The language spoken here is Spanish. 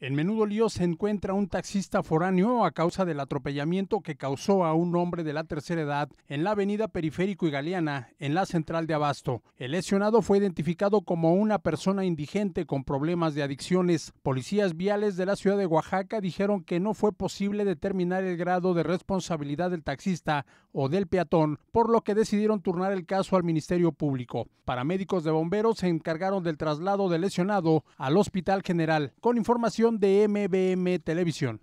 En menudo lío se encuentra un taxista foráneo a causa del atropellamiento que causó a un hombre de la tercera edad en la avenida Periférico y Galeana, en la central de Abasto. El lesionado fue identificado como una persona indigente con problemas de adicciones. Policías viales de la ciudad de Oaxaca dijeron que no fue posible determinar el grado de responsabilidad del taxista o del peatón, por lo que decidieron turnar el caso al Ministerio Público. Paramédicos de bomberos se encargaron del traslado del lesionado al Hospital General. Con información de MBM Televisión.